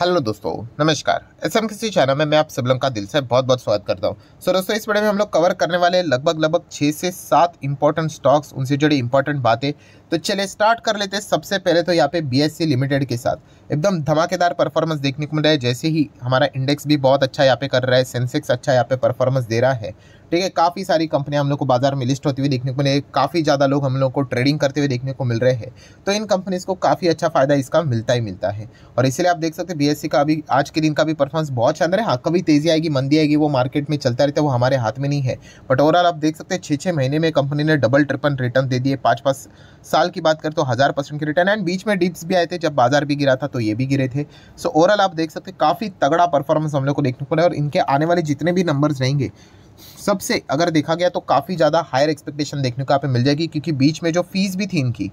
hello दोस्तों नमस्कार S M किसी चैनल में मैं आप सब लोग का दिल से बहुत बहुत स्वागत करता हूँ सो so, दोस्तों इस वीडियो में हम लोग कवर करने वाले लगभग लगभग छः से सात इंपॉर्टेंट स्टॉक्स उनसे जुड़ी इंपॉर्टेंट बातें तो चलिए स्टार्ट कर लेते हैं सबसे पहले तो यहाँ पे बी लिमिटेड e के साथ एकदम धमाकेदार परफॉर्मेंस देखने को मिल रहा है जैसे ही हमारा इंडेक्स भी बहुत अच्छा यहाँ पे कर रहा है सेंसेक्स अच्छा यहाँ पे परफॉर्मेंस दे रहा है ठीक है काफ़ी सारी कंपनियां हम लोग को बाजार में लिस्ट होती हुई देखने को मिले काफ़ी ज़्यादा लोग हम लोग को ट्रेडिंग करते हुए देखने को मिल रहे हैं तो इन कंपनीज़ को काफ़ी अच्छा फायदा इसका मिलता ही मिलता है और इसलिए आप देख सकते हैं बी का अभी आज के दिन का भी परफॉर्मेंस बहुत शानदार है हाँ कभी तेज़ी आएगी मंदी आएगी वो मार्केट में चलता रहता है वो हमारे हाथ में नहीं है बट ओवरऑल आप देख सकते हैं छः छः महीने में कंपनी ने डबल ट्रिपल रिटर्न दे दिए पाँच पाँच साल की बात कर तो हज़ार परसेंट के रिटर्न एंड बीच में डिप्स भी आए थे जब बाजार भी गिरा था तो ये भी गिरे थे सो ओवरऑल आप देख सकते हैं काफ़ी तगड़ा परफॉर्मेंस हम लोग को देखने को मिला और इनके आने वाले जितने भी नंबर्स रहेंगे सबसे अगर देखा गया तो काफ़ी ज़्यादा हायर एक्सपेक्टेशन देखने को यहाँ पे मिल जाएगी क्योंकि बीच में जो फीस भी थी इनकी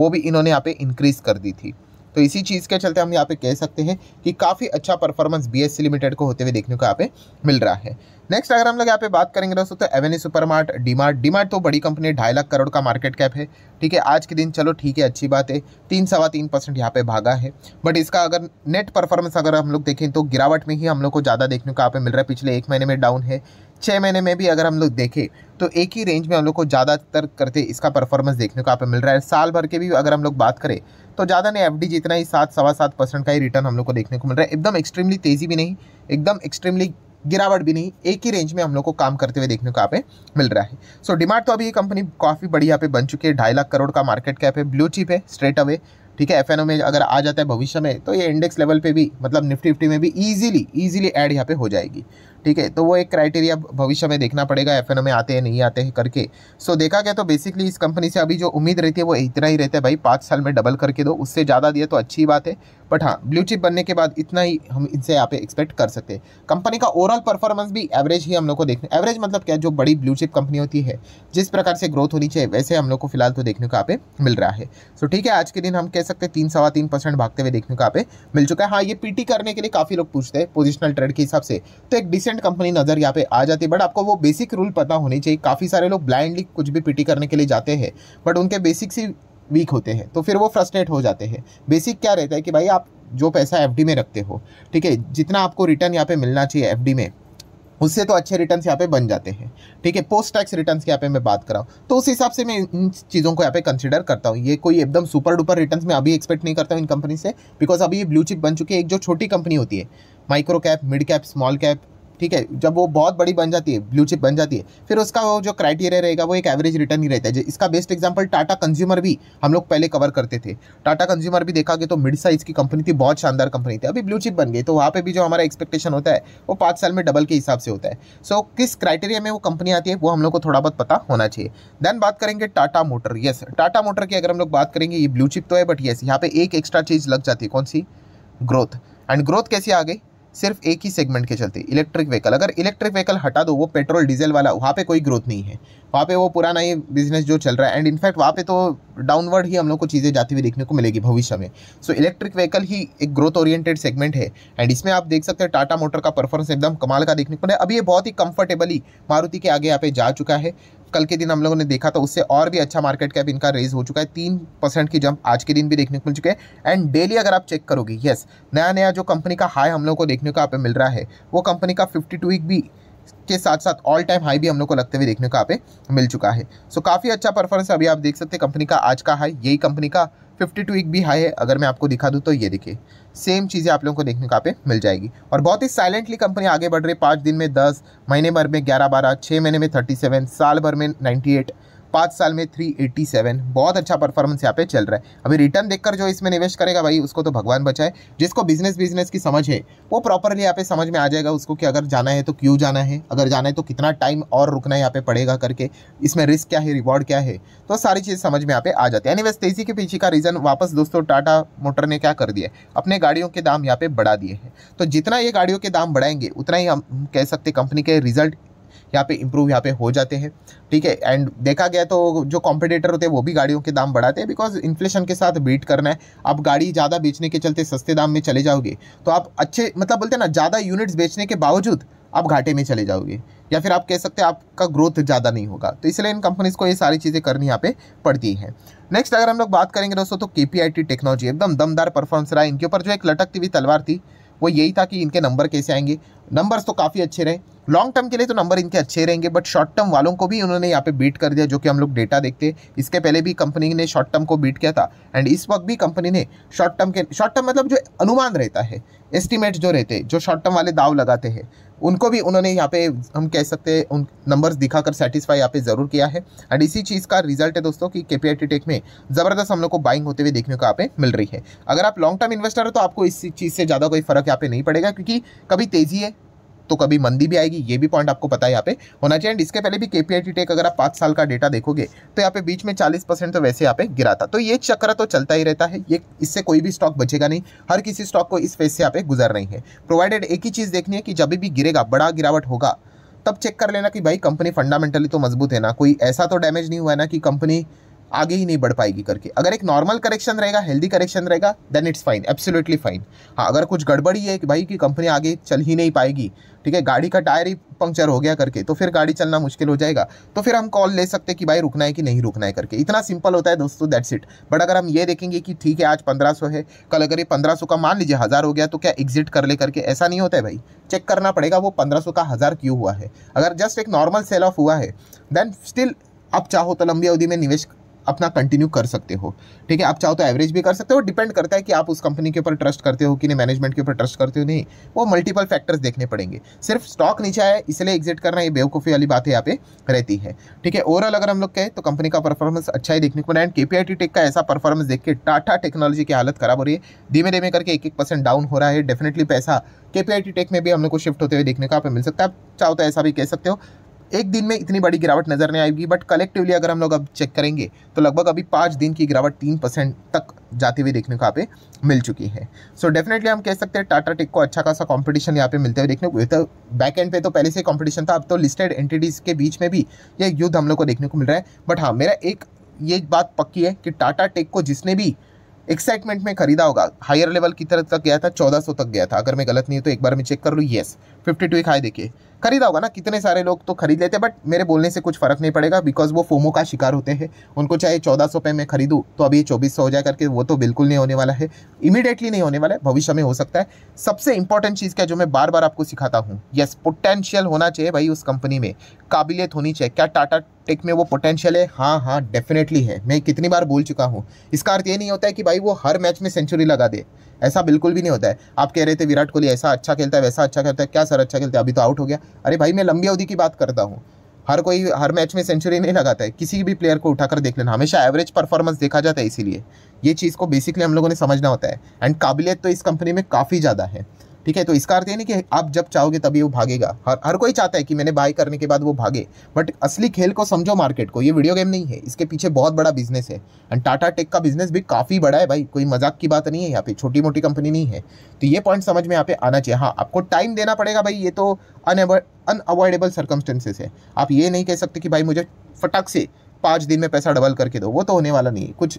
वो भी इन्होंने यहाँ पे इंक्रीज़ कर दी थी तो इसी चीज़ के चलते हम यहाँ पे कह सकते हैं कि काफ़ी अच्छा परफॉर्मेंस बी लिमिटेड को होते हुए देखने को यहाँ पे मिल रहा है नेक्स्ट अगर हम लोग यहाँ पे बात करेंगे दोस्तों तो एवेन्यू सुपरमार्ट डीमार्ट डीमार्ट तो बड़ी कंपनी ढाई लाख करोड़ का मार्केट कैप है ठीक है आज के दिन चलो ठीक है अच्छी बात है तीन सवा तीन परसेंट यहाँ पे भागा है बट इसका अगर नेट परफॉर्मेंस अगर हम लोग देखें तो गिरावट में ही हम लोग को ज़्यादा देखने को यहाँ पे मिल रहा है पिछले एक महीने में डाउन है छः महीने में भी अगर हम लोग देखें तो एक ही रेंज में हम लोग को ज़्यादातर करते इसका परफॉर्मेंस देखने को आप मिल रहा है साल भर के भी अगर हम लोग बात करें तो ज़्यादा नहीं एफ जितना ही सात सवा सात परसेंट का ही रिटर्न हम लोग को देखने को मिल रहा है एकदम एक्सट्रीमली तेज़ी भी नहीं एकदम एक्सट्रीमली गिरावट भी नहीं एक ही रेंज में हम लोग को काम करते हुए देखने को यहाँ पे मिल रहा है सो so, डिमार्ट तो अभी ये कंपनी काफ़ी बड़ी यहाँ पे बन चुकी है ढाई लाख करोड़ का मार्केट कैप है ब्लू चिप है स्ट्रेट अवे ठीक है एफ में अगर आ जाता है भविष्य में तो ये इंडेक्स लेवल पे भी मतलब निफ्टी निफ्टी में भी ईजिली ईजिली ऐड यहाँ पे हो जाएगी ठीक है तो वो एक क्राइटेरिया भविष्य में देखना पड़ेगा एफ में आते हैं नहीं आते हैं करके सो so, देखा गया तो बेसिकली इस कंपनी से अभी जो उम्मीद रहती है वो इतना ही रहता है भाई पाँच साल में डबल करके दो उससे ज़्यादा दिया तो अच्छी बात है बट हाँ ब्लू चिप बनने के बाद इतना ही हम इनसे यहाँ पे एक्सपेक्ट कर सकते हैं कंपनी का ओवरऑल परफॉर्मेंस भी एवरेज ही हम लोग को देखने एवरेज मतलब क्या जो बड़ी ब्लू चिप कंपनी होती है जिस प्रकार से ग्रोथ होनी चाहिए वैसे हम लोग को फिलहाल तो देखने को यहाँ पे मिल रहा है सो so, ठीक है आज के दिन हम कह सकते हैं तीन सवा तीन परसेंट भागते हुए देखने को यहाँ पे मिल चुका है हाँ ये पीटी करने के लिए काफ़ी लोग पूछते हैं पोजिशनल ट्रेड के हिसाब से तो एक डिसेंट ब्रांड कंपनी नज़र यहाँ पे आ जाती है बट आपको वो बेसिक रूल पता होने चाहिए काफ़ी सारे लोग ब्लाइंडली कुछ भी पिटी करने के लिए जाते हैं बट उनके बेसिक ही वीक होते हैं तो फिर वो फ्रस्ट्रेट हो जाते हैं बेसिक क्या रहता है कि भाई आप जो पैसा एफ में रखते हो ठीक है जितना आपको रिटर्न यहाँ पे मिलना चाहिए एफ में उससे तो अच्छे रिटर्न्स यहाँ पे बन जाते हैं ठीक है पोस्ट टैक्स रिटर्न्स की यहाँ पे मैं बात कर रहा हूँ तो उस हिसाब से मैं इन चीज़ों को यहाँ पे कंसिडर करता हूँ ये कोई एकदम सुपर डुपर रिटर्न्स मैं अभी एक्सपेक्ट नहीं करता हूँ इन कंपनी से बिकॉज अभी ये ब्लू चिप बन चुकी है एक जो छोटी कंपनी होती है micro cap mid cap small cap ठीक है जब वो बहुत बड़ी बन जाती है ब्लू चिप बन जाती है फिर उसका वो जो क्राइटेरिया रहेगा वो एक एवरेज रिटर्न ही रहता है इसका बेस्ट एग्जाम्पल टाटा कंज्यूमर भी हम लोग पहले कवर करते थे टाटा कंज्यूमर भी देखा गया तो मिड साइज की कंपनी थी बहुत शानदार कंपनी थी अभी ब्लू चिप बन गई तो वहाँ पर भी जो हमारा एक्सपेक्टेशन होता है वो पाँच साल में डबल के हिसाब से होता है सो so, किस क्राइटेरिया में वो कंपनी आती है वो हम लोग को थोड़ा बहुत पता होना चाहिए देन बात करेंगे Tata motor yes Tata motor की अगर हम लोग बात करेंगे ये ब्लू चिप तो है बट येस यहाँ पे एक एक्स्ट्रा चीज़ लग जाती है कौन सी ग्रोथ एंड ग्रोथ कैसी आ गई सिर्फ एक ही सेगमेंट के चलते इलेक्ट्रिक व्हीकल अगर इलेक्ट्रिक व्हीकल हटा दो वो पेट्रोल डीजल वाला वहाँ पे कोई ग्रोथ नहीं है वहाँ पे वो पुराना ही बिजनेस जो चल रहा है एंड इनफैक्ट वहाँ पे तो डाउनवर्ड ही हम लोग को चीज़ें जाती हुई देखने को मिलेगी भविष्य में सो इलेक्ट्रिक व्हीकल ही एक ग्रोथ ओरिएंटेड सेगमेंट है एंड इसमें आप देख सकते हैं टाटा मोटर का परफॉर्मेंस एकदम कमाल का देखने को मिले अभी ये बहुत ही कंफर्टेबली मारुति के आगे यहाँ पे जा चुका है कल के दिन हम लोगों ने देखा तो उससे और भी अच्छा मार्केट कैप इनका रेज हो चुका है तीन परसेंट की जंप आज के दिन भी देखने को मिल चुके हैं एंड डेली अगर आप चेक करोगे येस नया नया जो कंपनी का हाई हम लोग को देखने को आप मिल रहा है वो कंपनी का फिफ्टी टू वीक भी के साथ साथ ऑल टाइम हाई भी हम लोग को लगते हुए देखने को आप मिल चुका है सो so, काफ़ी अच्छा परफॉर्मेंस अभी आप देख सकते हैं कंपनी का आज का हाई यही कंपनी का फिफ्टी टू वीक भी हाई है अगर मैं आपको दिखा दूँ तो ये देखिए सेम चीज़ें आप लोगों को देखने को आप पे मिल जाएगी और बहुत ही साइलेंटली कंपनी आगे बढ़ रही है पाँच दिन में दस महीने भर में ग्यारह बारह छः महीने में थर्टी सेवन साल भर में नाइन्टी एट पाँच साल में 387 बहुत अच्छा परफॉर्मेंस यहाँ पे चल रहा है अभी रिटर्न देखकर जो इसमें निवेश करेगा भाई उसको तो भगवान बचाए जिसको बिजनेस बिजनेस की समझ है वो प्रॉपरली यहाँ पे समझ में आ जाएगा उसको कि अगर जाना है तो क्यों जाना है अगर जाना है तो कितना टाइम और रुकना यहाँ पे पड़ेगा करके इसमें रिस्क क्या है रिवॉर्ड क्या है तो सारी चीज़ समझ में यहाँ पे आ जाती है वैसे तेजी के पीछे का रीज़न वापस दोस्तों टाटा मोटर ने क्या कर दिया अपने गाड़ियों के दाम यहाँ पे बढ़ा दिए हैं तो जितना ये गाड़ियों के दाम बढ़ाएंगे उतना ही हम कह सकते कंपनी के रिजल्ट यहाँ पे इम्प्रूव यहाँ पे हो जाते हैं ठीक है एंड देखा गया तो जो कॉम्पिटेटर होते हैं वो भी गाड़ियों के दाम बढ़ाते हैं बिकॉज इन्फ्लेशन के साथ बीट करना है आप गाड़ी ज़्यादा बेचने के चलते सस्ते दाम में चले जाओगे तो आप अच्छे मतलब बोलते हैं ना ज़्यादा यूनिट्स बेचने के बावजूद आप घाटे में चले जाओगे या फिर आप कह सकते हैं आपका ग्रोथ ज़्यादा नहीं होगा तो इसलिए इन कंपनीज़ को ये सारी चीज़ें करनी यहाँ पे पड़ती हैं नेक्स्ट अगर हम लोग बात करेंगे दोस्तों तो के टेक्नोलॉजी एकदम दमदार परफॉर्मेंस रहा इनके ऊपर जो एक लटकती हुई तलवार थी वो यही था कि इनके नंबर कैसे आएंगे नंबर्स तो काफ़ी अच्छे रहे लॉन्ग टर्म के लिए तो नंबर इनके अच्छे रहेंगे बट शॉर्ट टर्म वालों को भी उन्होंने यहाँ पे बीट कर दिया जो कि हम लोग डेटा देखते हैं इसके पहले भी कंपनी ने शॉर्ट टर्म को बीट किया था एंड इस वक्त भी कंपनी ने शॉर्ट टर्म के शॉर्ट टर्म मतलब जो अनुमान रहता है एस्टिमेट जो रहते हैं जो शॉर्ट टर्म वाले दाव लगाते हैं उनको भी उन्होंने यहाँ पे हम कह सकते हैं उन नंबर्स दिखाकर सेटिस्फाई यहाँ पे ज़रूर किया है एंड इसी चीज़ का रिजल्ट है दोस्तों कि के टेक में ज़बरदस्त हम लोग को बाइंग होते हुए देखने को यहाँ पे मिल रही है अगर आप लॉन्ग टर्म इन्वेस्टर हो तो आपको इस चीज़ से ज़्यादा कोई फर्क यहाँ पे नहीं पड़ेगा क्योंकि कभी तेज़ी है तो कभी मंदी भी आएगी ये भी पॉइंट आपको पता है यहाँ पे होना चाहिए इसके पहले भी केपीआईटी टेक अगर आप पाँच साल का डेटा देखोगे तो यहाँ पे बीच में चालीस परसेंट तो वैसे यहाँ पे गिरा था तो ये चक्र तो चलता ही रहता है ये इससे कोई भी स्टॉक बचेगा नहीं हर किसी स्टॉक को इस फेज से यहाँ पे गुजर रही है प्रोवाइडेड एक ही चीज़ देखनी है कि जब भी गिरेगा बड़ा गिरावट होगा तब चेक कर लेना कि भाई कंपनी फंडामेंटली तो मजबूत है ना कोई ऐसा तो डैमेज नहीं हुआ है ना कि कंपनी आगे ही नहीं बढ़ पाएगी करके अगर एक नॉर्मल करेक्शन रहेगा हेल्दी करेक्शन रहेगा then it's fine absolutely fine हाँ अगर कुछ गड़बड़ी है कि भाई कि कंपनी आगे चल ही नहीं पाएगी ठीक है गाड़ी का टायर ही पंक्चर हो गया करके तो फिर गाड़ी चलना मुश्किल हो जाएगा तो फिर हम कॉल ले सकते हैं कि भाई रुकना है कि नहीं रुकना है करके इतना सिंपल होता है दोस्तों दैट्स इट बट अगर हम ये देखेंगे कि ठीक है आज पंद्रह है कल अगर ये पंद्रह का मान लीजिए हज़ार हो गया तो क्या एग्जिट कर ले करके ऐसा नहीं होता है भाई चेक करना पड़ेगा वो पंद्रह का हज़ार क्यों हुआ है अगर जस्ट एक नॉर्मल सेल ऑफ हुआ है देन स्टिल आप चाहो तो लंबी अवधि में निवेश अपना कंटिन्यू कर सकते हो ठीक है आप चाहो तो एवरेज भी कर सकते हो डिपेंड करता है कि आप उस कंपनी के ऊपर ट्रस्ट करते हो कि नहीं मैनेजमेंट के ऊपर ट्रस्ट करते हो नहीं वो मल्टीपल फैक्टर्स देखने पड़ेंगे सिर्फ स्टॉक नीचे आए इसलिए एग्जिट करना ये बेवकूफ़ी वाली बात यहाँ पे रहती है ठीक है ओवरऑल अगर हम लोग कहें तो कंपनी का परफॉर्मेंस अच्छा ही देखने को एंड के टेक का ऐसा परफॉर्मेंस देख के टाटा टेक्नोलॉजी की हालत खराब हो रही है धीमे धीमे करके एक एक परसेंट डाउन हो रहा है डेफिनेटली पैसा के टेक में भी हम लोग को शिफ्ट होते हुए देखने को आप मिल सकता है आप चाहो तो ऐसा भी कह सकते हो एक दिन में इतनी बड़ी गिरावट नज़र नहीं आएगी बट कलेक्टिवली अगर हम लोग अब चेक करेंगे तो लगभग अभी पाँच दिन की गिरावट तीन परसेंट तक जाती हुई देखने को यहाँ पे मिल चुकी है सो so डेफिनेटली हम कह सकते हैं टाटा टेक को अच्छा खासा कंपटीशन यहाँ पे मिलते हुए देखने को तो बैक एंड पे तो पहले से कॉम्पिटिशन था अब तो लिस्टेड एंटिटीज़ के बीच में भी ये युद्ध हम लोग को देखने को मिल रहा है बट हाँ मेरा एक ये बात पक्की है कि टाटा टेक को जिसने भी एक्साइटमेंट में खरीदा होगा हायर लेवल की तरफ तक गया था 1400 तक गया था अगर मैं गलत नहीं हूँ तो एक बार मैं चेक कर लूँ येस फिफ्टी टू खाए देखिए खरीदा होगा ना कितने सारे लोग तो खरीद लेते हैं बट मेरे बोलने से कुछ फ़र्क नहीं पड़ेगा बिकॉज वो फोमो का शिकार होते हैं उनको चाहे चौदह सौ में खरीदूँ तो अभी चौबीस सौ हो जाए करके वो तो बिल्कुल नहीं होने वाला है इमीडिएटली नहीं होने वाला है भविष्य में हो सकता है सबसे इंपॉर्टेंट चीज़ क्या जो मैं बार बार आपको सिखाता हूँ यस पोटेंशियल होना चाहिए भाई उस कंपनी में काबिलियत होनी चाहिए क्या टाटा टेक में वो पोटेंशियल है हाँ हाँ डेफिनेटली है मैं कितनी बार बोल चुका हूँ इसका अर्थ ये नहीं होता है कि भाई वो हर मैच में सेंचुरी लगा दे ऐसा बिल्कुल भी नहीं होता है आप कह रहे थे विराट कोहली ऐसा अच्छा खेलता है वैसा अच्छा खेलता है क्या सर अच्छा खेलते अभी तो आउट हो गया अरे भाई मैं लंबी अवधि की बात करता हूँ हर कोई हर मैच में सेंचुरी नहीं लगाता है किसी भी प्लेयर को उठाकर देख लेना हमेशा एवरेज परफॉर्मेंस देखा जाता है इसीलिए ये चीज़ को बेसिकली हम लोगों ने समझना होता है एंड काबिलियत तो इस कंपनी में काफ़ी ज़्यादा है ठीक है तो इसका अर्थ है नहीं कि आप जब चाहोगे तभी वो भागेगा हर हर कोई चाहता है कि मैंने बाय करने के बाद वो भागे बट असली खेल को समझो मार्केट को ये वीडियो गेम नहीं है इसके पीछे बहुत बड़ा बिजनेस है एंड टाटा टेक का बिजनेस भी काफ़ी बड़ा है भाई कोई मजाक की बात नहीं है यहाँ पे छोटी मोटी कंपनी नहीं है तो ये पॉइंट समझ में यहाँ पे आना चाहिए हाँ आपको टाइम देना पड़ेगा भाई ये तो अनअवॉइडेबल सर्कमस्टेंसेस है आप ये नहीं कह सकते कि भाई मुझे फटाक से पाँच दिन में पैसा डबल करके दो वो तो होने वाला नहीं है कुछ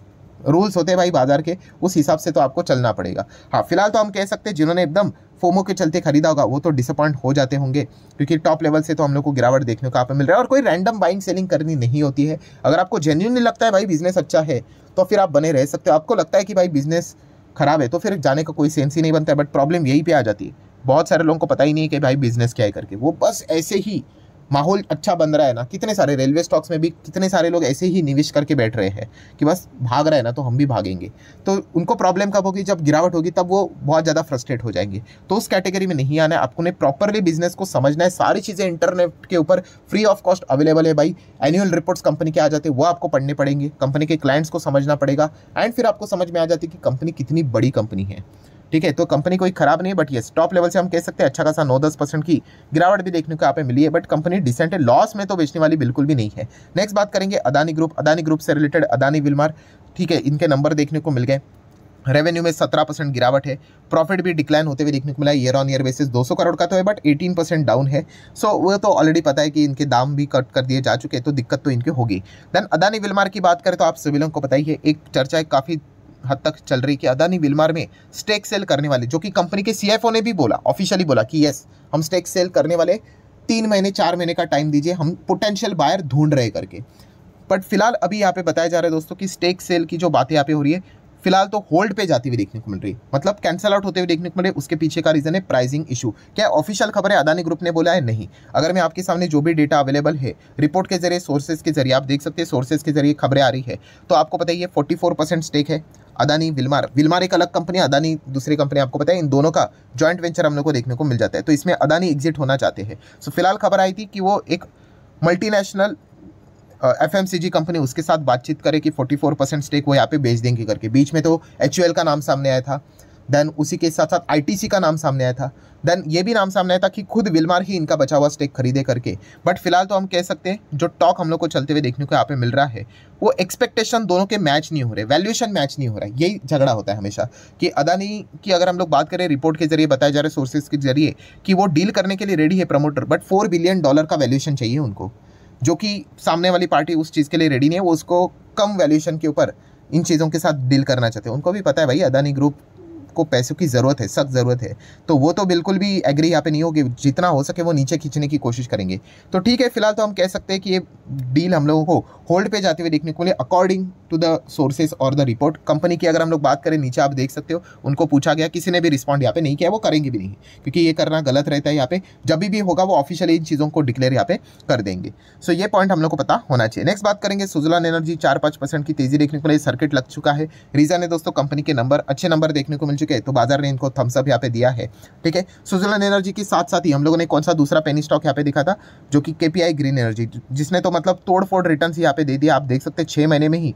रूल्स होते हैं भाई बाजार के उस हिसाब से तो आपको चलना पड़ेगा हाँ फिलहाल तो हम कह सकते हैं जिन्होंने एकदम फोमो के चलते खरीदा होगा वो तो डिसअपॉइंट हो जाते होंगे क्योंकि टॉप लेवल से तो हम लोग को गिरावट देखने को आप मिल रहा है और कोई रैंडम बाइंग सेलिंग करनी नहीं होती है अगर आपको जेन्यूनली लगता है भाई बिजनेस अच्छा है तो फिर आप बने रह सकते हो आपको लगता है कि भाई बिजनेस खराब है तो फिर जाने का कोई सेंस ही नहीं बनता है बट प्रॉब्लम यही पे आ जाती है बहुत सारे लोगों को पता ही नहीं है कि भाई बिजनेस क्या है करके वो बस ऐसे ही माहौल अच्छा बन रहा है ना कितने सारे रेलवे स्टॉक्स में भी कितने सारे लोग ऐसे ही निवेश करके बैठ रहे हैं कि बस भाग रहे हैं ना तो हम भी भागेंगे तो उनको प्रॉब्लम कब होगी जब गिरावट होगी तब वो बहुत ज़्यादा फ्रस्ट्रेट हो जाएंगे तो उस कैटेगरी में नहीं आना है आपको प्रॉपरली बिजनेस को समझना है सारी चीज़ें इंटरनेट के ऊपर फ्री ऑफ कॉस्ट अवेलेबल है भाई एनुअल रिपोर्ट्स कंपनी के आ जाते हैं वो आपको पढ़ने पड़ेंगे कंपनी के क्लाइंट्स को समझना पड़ेगा एंड फिर आपको समझ में आ जाती है कि कंपनी कितनी बड़ी कंपनी है ठीक है तो कंपनी कोई खराब नहीं है बट ये टॉप लेवल से हम कह सकते हैं अच्छा खासा नौ दस परसेंट की गिरावट भी देखने को यहाँ पे मिली है बट कंपनी डिसेंट है लॉस में तो बेचने वाली बिल्कुल भी नहीं है नेक्स्ट बात करेंगे अदानी ग्रुप अदानी ग्रुप से रिलेटेड अदानी विलमार ठीक है इनके नंबर देखने को मिल गए रेवेन्यू में सत्रह परसेंट गिरावट है प्रॉफिट भी डिक्लाइन होते हुए देखने को मिला ईयर ऑन ईयर बेसिस दो करोड़ का तो है बट एटीन परसेंट डाउन है सो वो तो ऑलरेडी पता है कि इनके दाम भी कट कर दिए जा चुके हैं तो दिक्कत तो इनकी होगी देन अदानी विलमार की बात करें तो आप सिविलों को बताइए एक चर्चा काफ़ी हद तक चल रही कि अदानी विलमार में स्टेक सेल करने वाले जो कि कंपनी के सीएफओ ने भी बोला ऑफिशियली बोला कि यस हम स्टेक सेल करने वाले तीन महीने चार महीने का टाइम दीजिए हम पोटेंशियल बायर ढूंढ रहे करके बट फिलहाल अभी यहाँ पे बताया जा रहा है दोस्तों कि स्टेक सेल की जो बातें यहाँ पे हो रही है फिलहाल तो होल्ड पे जाती हुई देखने को मिल रही है मतलब कैंसिल आउट होते हुए देखने को मिल रही है उसके पीछे का रीज़न है प्राइसिंग इशू क्या ऑफिशियल खबर है अदानी ग्रुप ने बोला है नहीं अगर मैं आपके सामने जो भी डेटा अवेलेबल है रिपोर्ट के जरिए सोर्सेज के जरिए आप देख सकते हैं सोर्सेज के जरिए खबरें आ रही है तो आपको पता ही है फोर्टी स्टेक है अदानी विलमार विलमार एक अलग कंपनी अदानी दूसरी कंपनी आपको पता है इन दोनों का जॉइंट वेंचर हम लोग को देखने को मिल जाता है तो इसमें अदानी एग्जिट होना चाहते हैं सो फिलहाल खबर आई थी कि वो एक मल्टीनेशनल एफ uh, कंपनी उसके साथ बातचीत करे कि 44 परसेंट स्टेक वो यहाँ पे बेच देंगे करके बीच में तो एच का नाम सामने आया था देन उसी के साथ साथ आईटीसी का नाम सामने आया था देन ये भी नाम सामने आया था कि खुद विलमार ही इनका बचा हुआ स्टेक खरीदे करके बट फिलहाल तो हम कह सकते हैं जो टॉक हम लोग को चलते हुए देखने को यहाँ पे मिल रहा है वो एक्सपेक्टेशन दोनों के मैच नहीं हो रहे वैल्यूएशन मैच नहीं हो रहा है यही झगड़ा होता है हमेशा कि अदानी की अगर हम लोग बात करें रिपोर्ट के जरिए बताए जा रहे सोर्सेज के जरिए कि वो डील करने के लिए रेडी है promoter but four billion dollar का वैल्यूएशन चाहिए उनको जो कि सामने वाली पार्टी उस चीज़ के लिए रेडी नहीं है वो उसको कम वैल्यूएशन के ऊपर इन चीज़ों के साथ डील करना चाहते हैं उनको भी पता है भाई अदानी ग्रुप आपको पैसों की ज़रूरत है सख्त ज़रूरत है तो वो तो बिल्कुल भी एग्री यहाँ पे नहीं होगी जितना हो सके वो नीचे खींचने की कोशिश करेंगे तो ठीक है फिलहाल तो हम कह सकते हैं कि ये डील हम लोगों को होल्ड पे जाते हुए देखने को मिले अकॉर्डिंग टू द सोर्सेज और द रिपोर्ट कंपनी की अगर हम लोग बात करें नीचे आप देख सकते हो उनको पूछा गया किसी ने भी रिस्पॉन्ड यहाँ पे नहीं किया वो करेंगे भी नहीं क्योंकि ये करना गलत रहता है यहाँ पे जब भी होगा वो ऑफिशियली इन चीज़ों को डिक्लेयर यहाँ पे कर देंगे सो ये पॉइंट हम लोग को पता होना चाहिए नेक्स्ट बात करेंगे सुजलान एनर्जी चार पाँच परसेंट की तेजी देखने को मिली सर्किट लग चुका है रीजन है दोस्तों कंपनी के नंबर अच्छे नंबर देखने को मिल ठीक है तो बाजार ने इनको थम्सअप यहाँ पे दिया है ठीक है स्विट्जरलैंड एनर्जी के साथ साथ ही हम लोगों ने कौन सा दूसरा पेनी स्टॉक यहाँ पे दिखा था जो कि के ग्रीन एनर्जी जिसने तो मतलब तोड़ फोड़ रिटर्न यहाँ पे दे दिया आप देख सकते हैं छः महीने में ही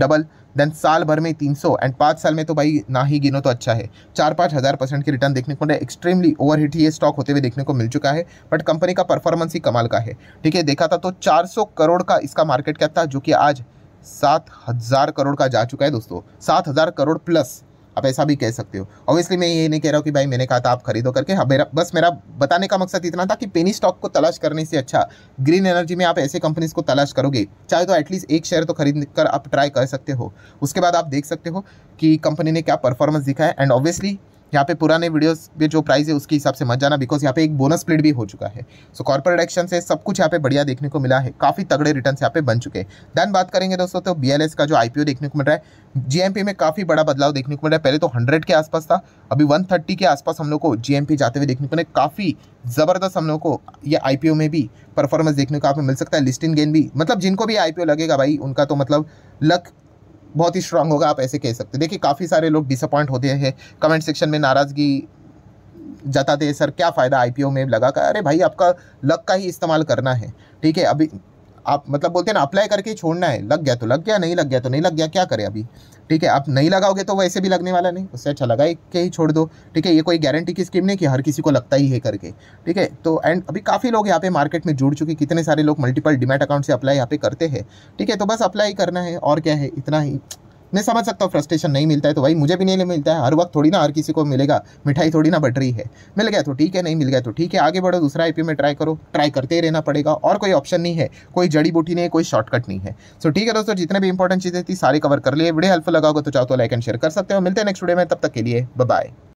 डबल देन साल भर में 300 एंड पाँच साल में तो भाई ना ही गिनो तो अच्छा है चार पाँच हज़ार परसेंट के रिटर्न देखने को मिले एक्सट्रीमली ओवर हिट ये स्टॉक होते हुए देखने को मिल चुका है बट कंपनी का परफॉर्मेंस ही कमाल का है ठीक है देखा था तो 400 करोड़ का इसका मार्केट कैप था जो कि आज सात हज़ार करोड़ का जा चुका है दोस्तों सात करोड़ प्लस आप ऐसा भी कह सकते हो ऑब्वियसली मैं ये नहीं कह रहा हूँ कि भाई मैंने कहा था आप खरीदो करके हाँ मेरा बस मेरा बताने का मकसद इतना था कि पेनी स्टॉक को तलाश करने से अच्छा ग्रीन एनर्जी में आप ऐसे कंपनीज को तलाश करोगे चाहे तो एटलीस्ट एक शेयर तो खरीद कर आप ट्राई कर सकते हो उसके बाद आप देख सकते हो कि कंपनी ने क्या परफॉर्मेंस दिखा है एंड ऑब्वियसली यहाँ पे पुराने वीडियोस में जो प्राइस है उसके हिसाब से मत जाना बिकॉज यहाँ पे एक बोनस स्प्लिट भी हो चुका है सो कॉर्पोरेट एक्शन से सब कुछ यहाँ पे बढ़िया देखने को मिला है काफ़ी तगड़े रिटर्न यहाँ पे बन चुके हैं दैन बात करेंगे दोस्तों तो बी का जो आईपीओ देखने को मिल रहा है जी में काफ़ी बड़ा बदलाव देखने को मिल रहा है पहले तो हंड्रेड के आसपास था अभी वन के आसपास हम लोग को जी जाते हुए देखने को मिले काफ़ी ज़बरदस्त हम लोग को ये आई में भी परफॉर्मेंस देखने को आप मिल सकता है लिस्टिंग गेन भी मतलब जिनको भी आई लगेगा भाई उनका तो मतलब लक बहुत ही स्ट्रांग होगा आप ऐसे कह सकते देखिए काफ़ी सारे लोग डिसअपॉइंट होते हैं कमेंट सेक्शन में नाराज़गी जताते हैं सर क्या फ़ायदा आईपीओ में लगा का अरे भाई आपका लक का ही इस्तेमाल करना है ठीक है अभी आप मतलब बोलते हैं ना अप्लाई करके छोड़ना है लग गया तो लग गया नहीं लग गया तो नहीं लग गया क्या करें अभी ठीक है आप नहीं लगाओगे तो वैसे भी लगने वाला नहीं उससे अच्छा लगा के ही छोड़ दो ठीक है ये कोई गारंटी की स्कीम नहीं कि हर किसी को लगता ही है करके ठीक है तो एंड अभी काफ़ी लोग यहाँ पे मार्केट में जुड़ चुके कितने सारे लोग मल्टीपल डिमेट अकाउंट से अप्लाई यहाँ पे करते हैं ठीक है तो बस अप्लाई करना है और क्या है इतना ही मैं समझ सकता हूँ फ्रस्ट्रेशन नहीं मिलता है तो भाई मुझे भी नहीं मिलता है हर वक्त थोड़ी ना हर किसी को मिलेगा मिठाई थोड़ी ना बढ़ रही है मिल गया तो ठीक है नहीं मिल गया तो ठीक है आगे बढ़ो दूसरा आई में ट्राई करो ट्राई करते ही रहना पड़ेगा और कोई ऑप्शन नहीं है कोई जड़ी बूटी नहीं है कोई शॉर्टकट नहीं है सो ठीक है दोस्तों जितने भी इंपॉर्टेंट चीज़ें थी सारी कवर कर लिए वीडियो हेल्पफुल लगा होगा तो चाहो तो लाइक एंड शेयर कर सकते हो मिलते हैं नेक्स्ट वीडियो में तब तक के लिए बाय